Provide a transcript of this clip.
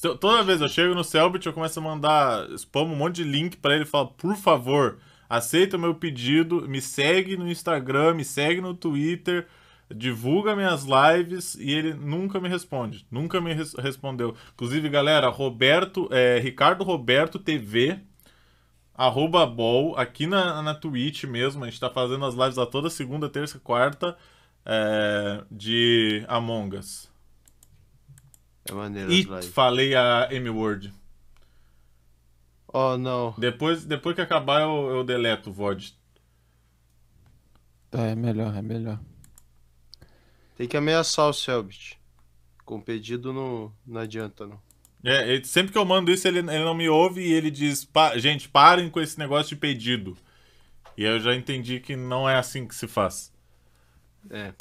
Toda vez eu chego no Selbit, eu começo a mandar spam um monte de link para ele e falo, por favor, aceita o meu pedido, me segue no Instagram, me segue no Twitter, divulga minhas lives e ele nunca me responde, nunca me res respondeu. Inclusive, galera, Roberto, é, Ricardo Roberto TV, arroba bol, aqui na, na Twitch mesmo, a gente tá fazendo as lives a toda segunda, terça e quarta é, de Among Us. É maneiro. e falei a M-Word. Oh, não. Depois, depois que acabar, eu, eu deleto o VOD. tá é, é melhor, é melhor. Tem que ameaçar o Selbit. Com pedido não, não adianta, não. É, ele, sempre que eu mando isso, ele, ele não me ouve e ele diz: pa, gente, parem com esse negócio de pedido. E eu já entendi que não é assim que se faz. É.